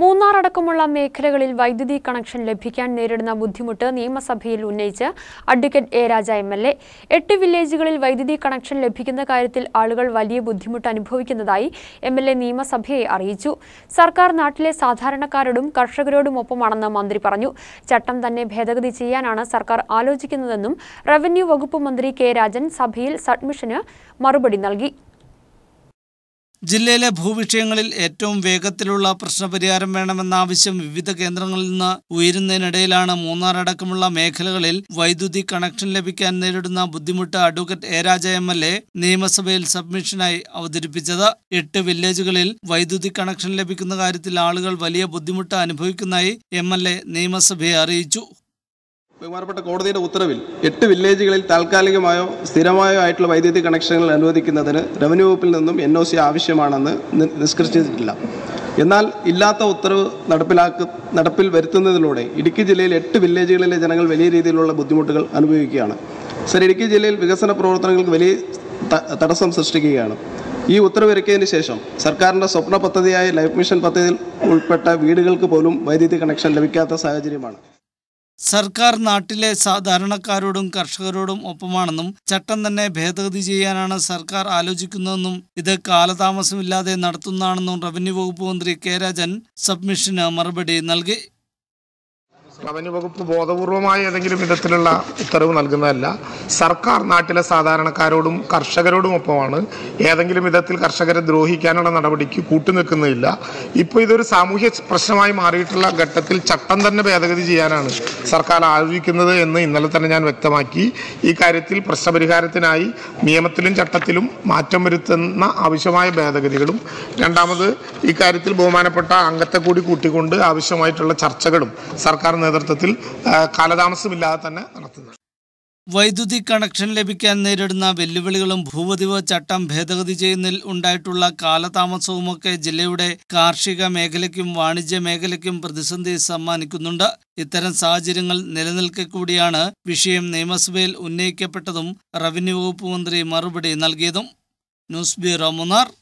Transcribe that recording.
മൂന്നാർ അടക്കമുള്ള മേഖലകളിൽ വൈദ്യുതി കണക്ഷൻ ലഭിക്കാൻ നേരിടുന്ന ബുദ്ധിമുട്ട് നിയമസഭയിൽ ഉന്നയിച്ച് advocate A Raja M L A എട്ട് വില്ലേജുകളിൽ വൈദ്യുതി കണക്ഷൻ ലഭിക്കുന്ന കാര്യത്തിൽ ആളുകൾ വലിയ ബുദ്ധിമുട്ട് അനുഭവിക്കുന്നതായി എം എൽ എ നിയമസഭയെ അറിയിച്ചു സർക്കാർ നാട്ടിലെ സാധാരണക്കാരോടും കർഷകരോടുമൊപ്പമാണെന്ന് മന്ത്രി പറഞ്ഞു ചട്ടം തന്നെ ഭേദഗതി ചെയ്യാനാണ് സർക്കാർ ആലോചിക്കുന്നതെന്നും റവന്യൂ വകുപ്പ് മന്ത്രി കെ രാജൻ സഭയിൽ സബ്മിഷന് മറുപടി നൽകി ജില്ലയിലെ ഭൂവിഷയങ്ങളിൽ ഏറ്റവും വേഗത്തിലുള്ള പ്രശ്നപരിഹാരം വേണമെന്ന ആവശ്യം വിവിധ കേന്ദ്രങ്ങളിൽ നിന്ന് ഉയരുന്നതിനിടയിലാണ് മൂന്നാർ അടക്കമുള്ള മേഖലകളിൽ വൈദ്യുതി കണക്ഷൻ ലഭിക്കാൻ നേരിടുന്ന ബുദ്ധിമുട്ട് advocate A Raja M L A നിയമസഭയിൽ സബ്മിഷനായി അവതരിപ്പിച്ചത് എട്ട് വില്ലേജുകളിൽ വൈദ്യുതി കണക്ഷൻ ലഭിക്കുന്ന കാര്യത്തിൽ ആളുകൾ വലിയ ബുദ്ധിമുട്ട് അനുഭവിക്കുന്നതായി എം എൽ എ നിയമസഭയെ അറിയിച്ചു ബഹുമാനപ്പെട്ട കോടതിയുടെ ഉത്തരവിൽ എട്ട് വില്ലേജുകളിൽ താൽക്കാലികമായോ സ്ഥിരമായോ ആയിട്ടുള്ള വൈദ്യുതി കണക്ഷനുകൾ അനുവദിക്കുന്നതിന് റവന്യൂ വകുപ്പിൽ നിന്നും എൻ ഒ സി ആവശ്യമാണെന്ന് നിഷ്കർഷിച്ചിട്ടില്ല എന്നാൽ ഇല്ലാത്ത ഉത്തരവ് നടപ്പിലാക്ക നടപ്പിൽ വരുത്തുന്നതിലൂടെ ഇടുക്കി ജില്ലയിൽ എട്ട് വില്ലേജുകളിലെ ജനങ്ങൾ വലിയ രീതിയിലുള്ള ബുദ്ധിമുട്ടുകൾ അനുഭവിക്കുകയാണ് സർ ഇടുക്കി ജില്ലയിൽ വികസന പ്രവർത്തനങ്ങൾക്ക് വലിയ തടസ്സം സൃഷ്ടിക്കുകയാണ് ഈ ഉത്തരവിറക്കിയതിന് ശേഷം സർക്കാരിൻ്റെ സ്വപ്ന പദ്ധതിയായ ലൈഫ് മിഷൻ പദ്ധതിയിൽ ഉൾപ്പെട്ട വീടുകൾക്ക് പോലും വൈദ്യുതി കണക്ഷൻ ലഭിക്കാത്ത സാഹചര്യമാണ് സർക്കാർ നാട്ടിലെ സാധാരണക്കാരോടും കർഷകരോടും ഒപ്പമാണെന്നും ചട്ടം തന്നെ ഭേദഗതി ചെയ്യാനാണ് സർക്കാർ ആലോചിക്കുന്നതെന്നും ഇത് കാലതാമസമില്ലാതെ നടത്തുന്നതാണെന്നും റവന്യൂ വകുപ്പ് മന്ത്രി കെ രാജൻ സബ്മിഷന് മറുപടി നൽകി റവന്യൂ വകുപ്പ് ബോധപൂർവമായ ഏതെങ്കിലും വിധത്തിലുള്ള ഉത്തരവ് നൽകുന്നതല്ല സർക്കാർ നാട്ടിലെ സാധാരണക്കാരോടും കർഷകരോടും ഒപ്പമാണ് ഏതെങ്കിലും വിധത്തിൽ കർഷകരെ ദ്രോഹിക്കാനുള്ള നടപടിക്ക് കൂട്ടുനിൽക്കുന്നില്ല ഇപ്പോൾ ഇതൊരു സാമൂഹ്യ പ്രശ്നമായി മാറിയിട്ടുള്ള ഘട്ടത്തിൽ ചട്ടം തന്നെ ഭേദഗതി ചെയ്യാനാണ് സർക്കാർ ആലോചിക്കുന്നത് എന്ന് ഇന്നലെ തന്നെ ഞാൻ വ്യക്തമാക്കി ഈ കാര്യത്തിൽ പ്രശ്നപരിഹാരത്തിനായി നിയമത്തിലും ചട്ടത്തിലും മാറ്റം വരുത്തുന്ന ആവശ്യമായ ഭേദഗതികളും രണ്ടാമത് ഇക്കാര്യത്തിൽ ബഹുമാനപ്പെട്ട അംഗത്തെ കൂടി കൂട്ടിക്കൊണ്ട് ആവശ്യമായിട്ടുള്ള ചർച്ചകളും സർക്കാർ നേതൃത്വത്തിൽ കാലതാമസമില്ലാതെ തന്നെ നടത്തുന്നത് വൈദ്യുതി കണക്ഷൻ ലഭിക്കാൻ നേരിടുന്ന വെല്ലുവിളികളും ഭൂപതിവ് ചട്ടം ഭേദഗതി ചെയ്യുന്നതിൽ ഉണ്ടായിട്ടുള്ള കാലതാമസവുമൊക്കെ ജില്ലയുടെ കാർഷിക മേഖലയ്ക്കും വാണിജ്യ മേഖലയ്ക്കും പ്രതിസന്ധി സമ്മാനിക്കുന്നുണ്ട് ഇത്തരം സാഹചര്യങ്ങൾ നിലനിൽക്കെ കൂടിയാണ് വിഷയം നിയമസഭയിൽ ഉന്നയിക്കപ്പെട്ടതും റവന്യൂ വകുപ്പ് മന്ത്രി മറുപടി നൽകിയതും ന്യൂസ് ബ്യൂറോ മൂന്നാർ